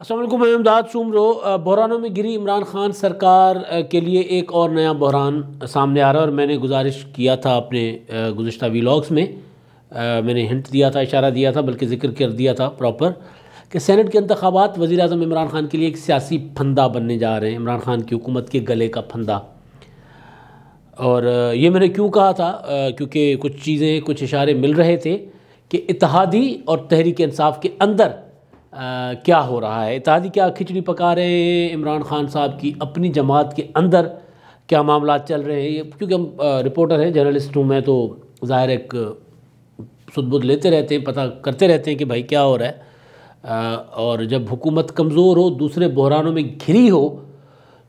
असलम अमदाद सुमरो बहरानों में गिरी इमरान खान सरकार के लिए एक और नया बहरान सामने आ रहा है और मैंने गुजारिश किया था अपने गुज्त वीलाग्स में मैंने हिंट दिया था इशारा दिया था बल्कि जिक्र कर दिया था प्रॉपर कि सैनट के इंतबात वज़ी अजम इमरान खान के लिए एक सियासी फंदा बनने जा रहे हैं इमरान खान की हुकूमत के गले का फंदा और ये मैंने क्यों कहा था क्योंकि कुछ चीज़ें कुछ इशारे मिल रहे थे कि इतिहादी और तहरीक इंसाफ के अंदर आ, क्या हो रहा है इतिहादी क्या खिचड़ी पका रहे हैं इमरान खान साहब की अपनी जमात के अंदर क्या मामला चल रहे हैं ये क्योंकि हम रिपोर्टर हैं जर्नलिस्ट हूँ मैं तो ज़ाहिर एक सुदबुद लेते रहते हैं पता करते रहते हैं कि भाई क्या हो रहा है आ, और जब हुकूमत कमज़ोर हो दूसरे बहरानों में घिरी हो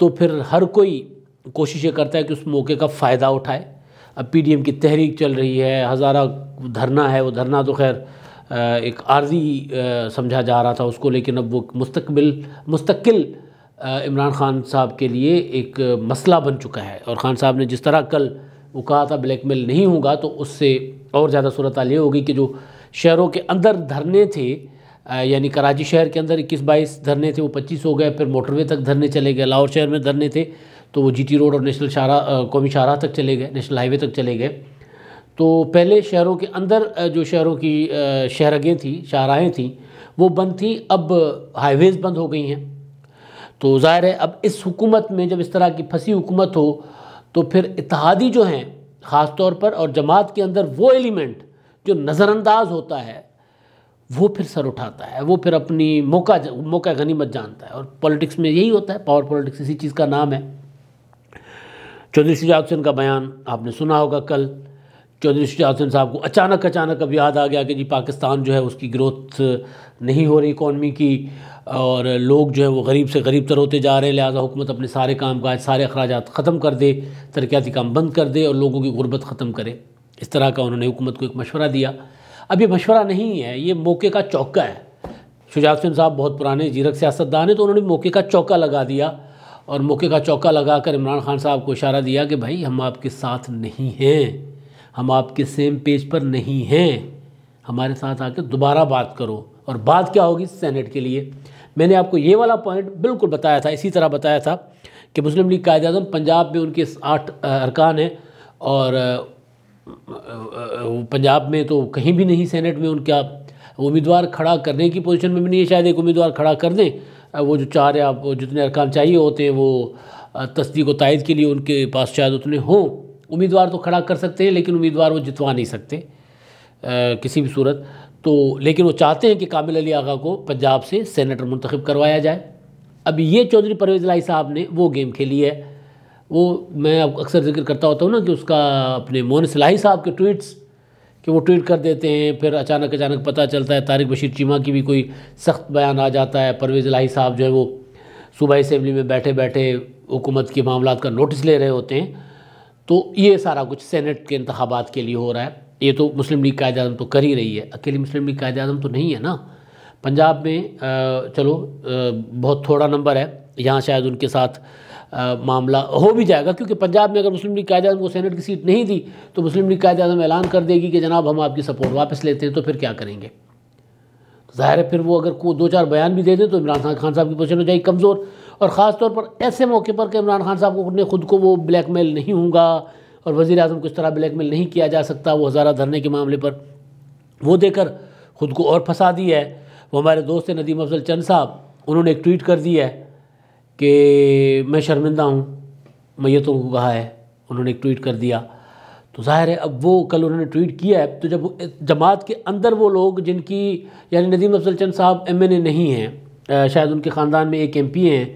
तो फिर हर कोई कोशिशें करता है कि उस मौके का फ़ायदा उठाए अब पीडीएम की तहरीक चल रही है हज़ारा धरना है वो धरना तो खैर एक आर्जी समझा जा रहा था उसको लेकिन अब वो मुस्तकबिल मुस्तकिल इमरान ख़ान साहब के लिए एक मसला बन चुका है और ख़ान साहब ने जिस तरह कल वो कहा था ब्लैकमेल नहीं होगा तो उससे और ज़्यादा सूरत हाल ये होगी कि जो शहरों के अंदर धरने थे यानी कराची शहर के अंदर इक्कीस बाईस धरने थे वो पच्चीस हो गए फिर मोटरवे तक धरने चले गए लाहौर शहर में धरने थे तो वो जीटी रोड और नेशनल शाहरा कौमी शाहरा तक चले गए नेशनल हाईवे तक चले गए तो पहले शहरों के अंदर जो शहरों की शहरगें थी शाहराहें थी वो बंद थी अब हाईवेज़ बंद हो गई हैं तो ज़ाहिर है अब इस हुकूमत में जब इस तरह की फंसी हुकूमत हो तो फिर इतिहादी जो हैं ख़ास तौर पर और जमात के अंदर वो एलिमेंट जो नज़रअंदाज होता है वो फिर सर उठाता है वो फिर अपनी मौका मौका गनीमत जानता है और पॉलिटिक्स में यही होता है पावर पॉलिटिक्स इसी चीज़ का नाम है चौधरी शुजात सिंह का बयान आपने सुना होगा कल चौधरी सिंह साहब को अचानक अचानक अब याद आ गया कि जी पाकिस्तान जो है उसकी ग्रोथ नहीं हो रही इकॉनमी की और लोग जो है वो गरीब से गरीब तर होते जा रहे हैं लिहाजा हुकूमत अपने सारे काम काज सारे अखराज ख़त्म कर दे तरक्याती काम बंद कर दे और लोगों की गुर्बत ख़त्म करे इस तरह का उन्होंने हुकूमत को एक मशवरा दिया अब ये मशवरा नहीं है ये मौके का चौका है शुजात सिंह साहब बहुत पुराने जीरक सियासतदान हैं तो उन्होंने मौके का चौका लगा दिया और मौके का चौका लगाकर इमरान खान साहब को इशारा दिया कि भाई हम आपके साथ नहीं हैं हम आपके सेम पेज पर नहीं हैं हमारे साथ आकर दोबारा बात करो और बात क्या होगी सेनेट के लिए मैंने आपको ये वाला पॉइंट बिल्कुल बताया था इसी तरह बताया था कि मुस्लिम लीग कायद अजम पंजाब में उनके आठ अरकान हैं और पंजाब में तो कहीं भी नहीं सेनेट में उनका उम्मीदवार खड़ा करने की पोजीशन में भी नहीं है शायद एक उम्मीदवार खड़ा कर दें वो जो चार या जितने अरकान चाहिए होते हैं वो तस्दीक व तायद के लिए उनके पास शायद उतने हों उम्मीदवार तो खड़ा कर सकते हैं लेकिन उम्मीदवार वो जितवा नहीं सकते आ, किसी भी सूरत तो लेकिन वो चाहते हैं कि कामिल अली आगा को पंजाब से सेनेटर मंतखब करवाया जाए अब ये चौधरी परवेज लाई साहब ने वो गेम खेली है वो मैं अक्सर जिक्र करता होता हूँ ना कि उसका अपने मोहन सलाही साहब के ट्वीट्स कि वो ट्वीट कर देते हैं फिर अचानक अचानक पता चलता है तारिक बशीर चीमा की भी कोई सख्त बयान आ जाता है परवेज़ लाही साहब जो है वो सूबाई असम्बली में बैठे बैठे हुकूमत के मामला का नोटिस ले रहे होते हैं तो ये सारा कुछ सेनेट के इंतबात के लिए हो रहा है ये तो मुस्लिम लीग कायद अजम तो कर ही रही है अकेली मुस्लिम लीग कायद अजम तो नहीं है ना पंजाब में चलो बहुत थोड़ा नंबर है यहाँ शायद उनके साथ आ, मामला हो भी जाएगा क्योंकि पंजाब में अगर मुस्लिम लीग कायद अजम को सेनेट की सीट नहीं दी तो मुस्लिम लीग कायद अजम ऐलान कर देगी कि जनाब हम आपकी सपोर्ट वापस लेते हैं तो फिर क्या करेंगे तो जाहिर है फिर वो अगर को दो चार बयान भी दे दें तो इमरान खान साहब की पोजिशन हो जाएगी कमज़ोर और ख़ास तौर पर ऐसे मौके पर कि इमरान खान साहब को ने ख़ुद को वो ब्लैक मेल नहीं होगा और वज़ी अजम को इस तरह ब्लैक मेल नहीं किया जा सकता वो हज़ारा धरने के मामले पर वो देकर ख़ुद को और फंसा दी है वो हमारे दोस्त हैं नदीम अफजल चंद साहब उन्होंने एक ट्वीट कर दिया है कि मैं शर्मिंदा हूँ मैतों को कहा है उन्होंने एक ट्वीट कर दिया तो जाहिर है अब वो कल उन्होंने ट्वीट किया है तो जब जमात के अंदर वो लोग जिनकी यानी नदीम अफजल चंद साहब एम एन ए नहीं हैं शायद उनके ख़ानदान में एक एम पी हैं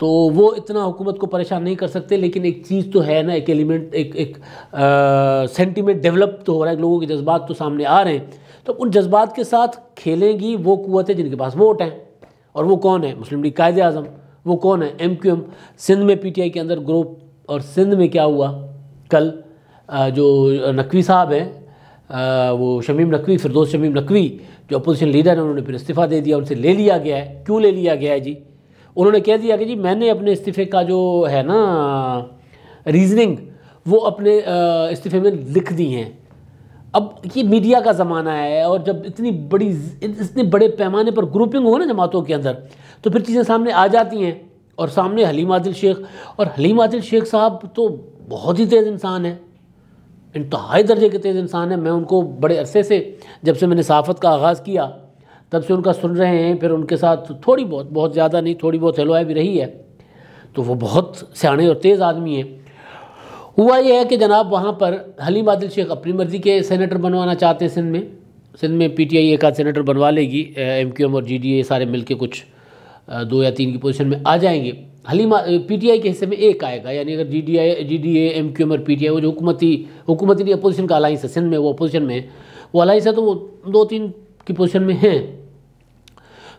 तो वो इतना हुकूमत को परेशान नहीं कर सकते लेकिन एक चीज़ तो है ना एक एलिमेंट एक एक सेंटीमेंट डेवलप तो हो रहा है लोगों के जज्बात तो सामने आ रहे हैं तो उन जज्बात के साथ खेलेंगी वो कुतें जिनके पास वोट हैं और वो कौन है मुस्लिम लीग कायद अजम वो कौन है एम क्यू एम सिंध में पी टी आई के अंदर ग्रुप और सिंध में क्या हुआ कल जो नकवी साहब हैं वो शमीम नकवी फिरदोस शमीम नकवी जो अपोजिशन लीडर हैं उन्होंने फिर इस्तीफ़ा दे दिया उनसे ले लिया गया है क्यों ले लिया गया है जी उन्होंने कह दिया कि जी मैंने अपने इस्तीफे का जो है ना रीजनिंग वो अपने इस्तीफे में लिख दी हैं अब ये मीडिया का ज़माना है और जब इतनी बड़ी इतने बड़े पैमाने पर ग्रुपिंग हो ना जमातों के अंदर तो फिर चीज़ें सामने आ जाती हैं और सामने हलीम आदिल शेख और हलीम आदिल शेख साहब तो बहुत ही तेज़ इंसान है इंतहाई दर्जे के तेज़ इंसान हैं मैं उनको बड़े अरसे से जब से मैंने सहाफ़त का आगाज़ किया तब से उनका सुन रहे हैं फिर उनके साथ थोड़ी बहुत बहुत ज़्यादा नहीं थोड़ी बहुत हेलोए भी रही है तो वो बहुत सियाणे और तेज़ आदमी हैं हुआ यह है कि जनाब वहाँ पर हलीम आदिल शेख अपनी मर्ज़ी के सेनेटर बनवाना चाहते हैं सिंध में सिंध में पीटीआई एक आध सेनेटर बनवा लेगी एमक्यूएम और जीडीए सारे मिलके कुछ दो या तीन की पोजीशन में आ जाएंगे हलीमा पीटीआई के हिस्से में एक आएगा यानी अगर G D I G D M Q M और पी टी आई वो जो हुकूमती हुकूमती अपोजिशन का अलाइंस है सिंध में वो अपोजिशन में वो अलाइंस है तो वो दो तीन की पोजिशन में हैं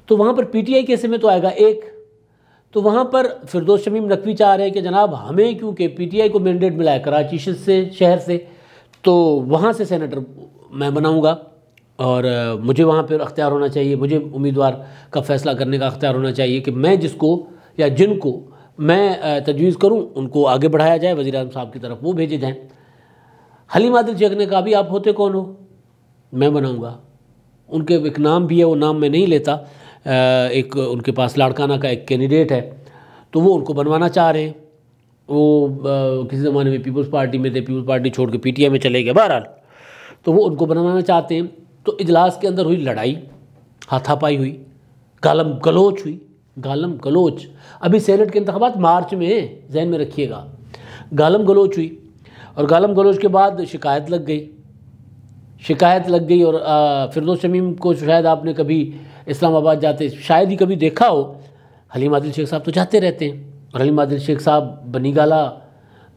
तो वहाँ पर पीटीआई के समय तो आएगा एक तो वहाँ पर फिरदौस शमीम नकवी चाह रहे हैं कि जनाब हमें क्योंकि पीटीआई को मैंडेट मिला है कराची से शहर से तो वहाँ से सेनेटर मैं बनाऊँगा और मुझे वहाँ पर अख्तियार होना चाहिए मुझे उम्मीदवार का फ़ैसला करने का अख्तियार होना चाहिए कि मैं जिसको या जिनको मैं तजवीज़ करूँ उनको आगे बढ़ाया जाए वज़ी साहब की तरफ वो भेजे जाएँ हलीम आदिल जगने ने कहा भी आप होते कौन हो मैं बनाऊँगा उनके एक नाम भी है वो नाम मैं नहीं लेता एक उनके पास लाड़काना का एक कैंडिडेट है तो वो उनको बनवाना चाह रहे हैं वो किसी ज़माने में पीपल्स पार्टी में थे पीपल्स पार्टी छोड़ के पी में चले गए बहरहाल तो वो उनको बनवाना चाहते हैं तो इजलास के अंदर हुई लड़ाई हाथापाई हुई गालम गलोच हुई गालम गलोच अभी सेनेट के इंतबात मार्च में जहन में रखिएगा गालम गलोच हुई और गालम गलोच के बाद शिकायत लग गई शिकायत लग गई और फिरदोस शमीम को शायद आपने कभी इस्लामाबाद जाते शायद ही कभी देखा हो हलीम आदिल शेख साहब तो जाते रहते हैं और हलीम आदिल शेख साहब बनीगाला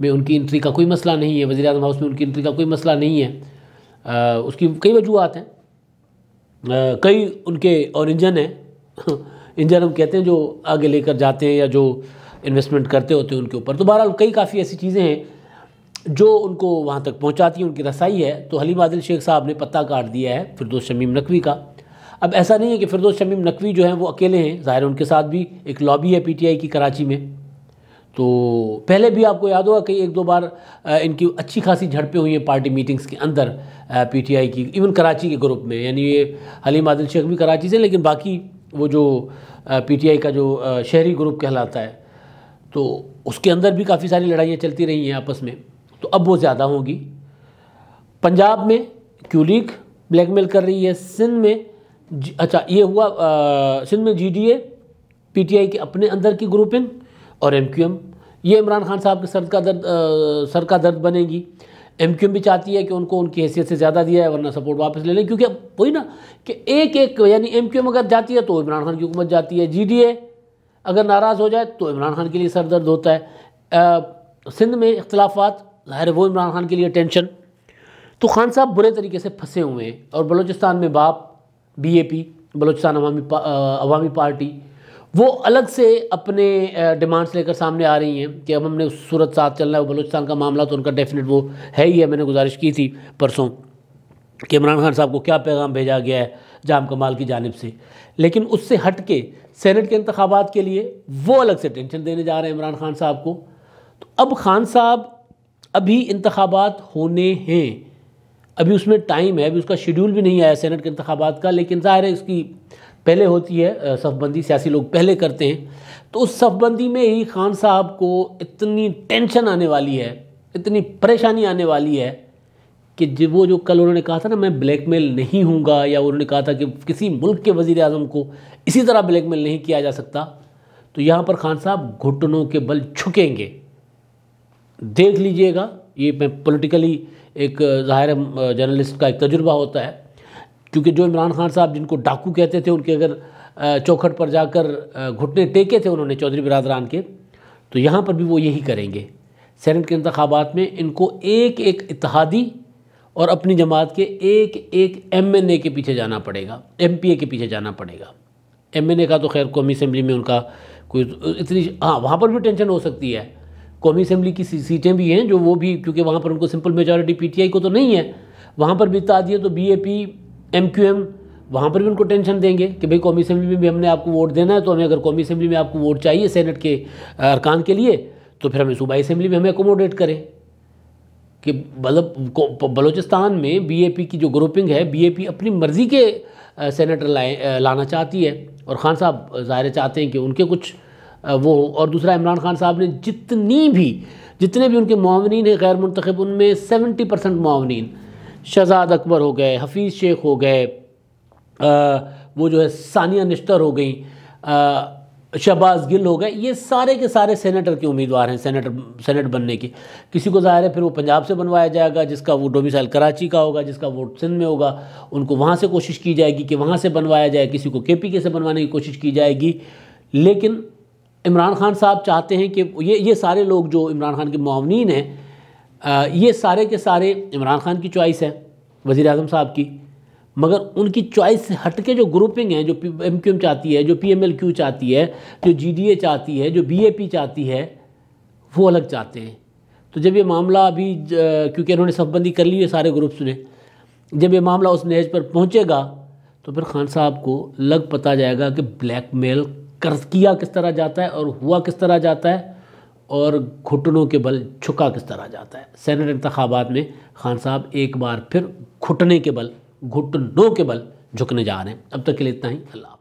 में उनकी इंट्री का कोई मसला नहीं है वजी अजम हाउस में उनकी इंट्री का कोई मसला नहीं है आ, उसकी कई वजूहत हैं कई उनके और इंजन हैं इंजन हम कहते हैं जो आगे लेकर जाते हैं या जो इन्वेस्टमेंट करते होते हैं उनके ऊपर तो बहरहाल कई काफ़ी ऐसी चीज़ें हैं जो उनको वहाँ तक पहुँचाती हैं उनकी रसाई है तो हलीम आदिल शेख साहब ने पत्ता काट दिया है फिर दोस्त शमीम नकवी का अब ऐसा नहीं है कि फिरदोस शमीम नकवी जो हैं वो अकेले हैं ज़ाहिर उनके साथ भी एक लॉबी है पीटीआई की कराची में तो पहले भी आपको याद होगा कि एक दो बार इनकी अच्छी खासी झड़पें हुई हैं पार्टी मीटिंग्स के अंदर पीटीआई की इवन कराची के ग्रुप में यानी ये हलीम आदिल शेख भी कराची से लेकिन बाकी वो जो आई का जो शहरी ग्रुप कहलाता है तो उसके अंदर भी काफ़ी सारी लड़ाइयाँ चलती रही हैं आपस में तो अब वो ज़्यादा होंगी पंजाब में क्यूलीग ब्लैकमेल कर रही है सिंध में अच्छा ये हुआ सिंध में जीडीए पीटीआई के अपने अंदर की ग्रुपिंग और एमक्यूएम ये इमरान खान साहब के सर का दर्द आ, सर का दर्द बनेगी एम क्यू भी चाहती है कि उनको उनकी हैसियत से ज़्यादा दिया है वरना सपोर्ट वापस ले लें क्योंकि अब वही ना कि एक एक यानी एम क्यू अगर जाती है तो इमरान खान की हुकूमत जाती है जी डी ए अगर नाराज़ हो जाए तो इमरान खान के लिए सर दर्द होता है सिंध में इख्तलाफात ज़ाहिर वो इमरान खान के लिए टेंशन तो खान साहब बुरे तरीके से फंसे हुए हैं और बलूचिस्तान में बाप बीएपी बलूचिस्तान अवामी पा, अवामी पार्टी वो अलग से अपने डिमांड्स लेकर सामने आ रही हैं कि अब हमने सूरत साथ चलना है बलूचिस्तान का मामला तो उनका डेफिनेट वो है ही है मैंने गुजारिश की थी परसों कि इमरान खान साहब को क्या पैगाम भेजा गया है जाम कमाल की जानब से लेकिन उससे हट के सैनट के इंतबात के लिए वो अलग से टेंशन देने जा रहे हैं इमरान खान साहब को तो अब खान साहब अभी इंतबात होने हैं अभी उसमें टाइम है अभी उसका शेड्यूल भी नहीं आया सेनेट के इंतबात का लेकिन ज़ाहिर है इसकी पहले होती है सफबंदी सियासी लोग पहले करते हैं तो उस सफबंदी में ही खान साहब को इतनी टेंशन आने वाली है इतनी परेशानी आने वाली है कि जब वो जो कल उन्होंने कहा था ना मैं ब्लैकमेल नहीं हूँगा या उन्होंने कहा था कि किसी मुल्क के वज़ी अजम को इसी तरह ब्लैकमेल नहीं किया जा सकता तो यहाँ पर खान साहब घुटनों के बल झुकेंगे देख लीजिएगा ये मैं पोलिटिकली एक ज़ाहिर जर्नलिस्ट का एक तजुर्बा होता है क्योंकि जो इमरान खान साहब जिनको डाकू कहते थे उनके अगर चौखट पर जाकर घुटने टेके थे उन्होंने चौधरी बिरादरान के तो यहाँ पर भी वो यही करेंगे सैनट के इंतबात में इनको एक एक इतिहादी और अपनी जमात के एक एक एम एन ए के पीछे जाना पड़ेगा एम पी ए के पीछे जाना पड़ेगा एम एन ए का तो खैर कौमी असम्बली में उनका कोई इतनी हाँ वहाँ पर भी टेंशन हो सकती है कौमी असम्बली की सीटें भी हैं जो वो भी क्योंकि वहाँ पर उनको सिंपल मेजॉरिटी पीटीआई को तो नहीं है वहाँ पर भी दिए तो B A P M Q M वहाँ पर भी उनको टेंशन देंगे कि भाई कौमी असम्बली में भी हमने आपको वोट देना है तो हमें अगर कौमी असम्बली में आपको वोट चाहिए सैनट के अरकान के लिए तो फिर हमें सूबाई असम्बली में हमें एकोमोडेट करें कि मतलब बलोचिस्तान में पी की जो ग्रुपिंग है पी अपनी मर्ज़ी के सेनेटर लाए लाना चाहती है और ख़ान साहब ज़ाहिर चाहते हैं कि उनके कुछ वो और दूसरा इमरान खान साहब ने जितनी भी जितने भी उनके मामरीन हैं गैर मुंतखब उनमें सेवेंटी परसेंट मामरीन शहजाद अकबर हो गए हफीज़ शेख हो गए वो जो है सानिया निश्तर हो गई शहबाज गिल हो गए ये सारे के सारे सेनेटर के उम्मीदवार हैं सेनेटर सेनेट बनने की किसी को ज़ाहिर है फिर वो पंजाब से बनवाया जाएगा जिसका वो डोमिसाइल कराची का होगा जिसका वोट सिंध में होगा उनको वहाँ से कोशिश की जाएगी कि वहाँ से बनवाया जाए किसी को के पी के से बनवाने की कोशिश की जाएगी लेकिन इमरान खान साहब चाहते हैं कि ये ये सारे लोग जो इमरान खान के मामनिन हैं ये सारे के सारे इमरान खान की चॉइस है वज़ी अजम साहब की मगर उनकी चॉइस से हट के जो ग्रुपिंग है जो एम क्यू एम चाहती है जो पी एम एल क्यू चाहती है जो जी डी ए चाहती है जो बी ए पी चाहती है वो अलग चाहते हैं तो जब ये मामला अभी क्योंकि इन्होंने सफबंदी कर ली है सारे ग्रुप्स ने जब ये मामला उस नहज पर पहुँचेगा तो फिर खान साहब को लग पता जाएगा कि ब्लैक मेल कर किया किस तरह जाता है और हुआ किस तरह जाता है और घुटनों के बल झुका किस तरह जाता है सैनट इंतबात में खान साहब एक बार फिर घुटने के बल घुटनों के बल झुकने जा रहे हैं अब तक के लिए इतना ही अल्लाह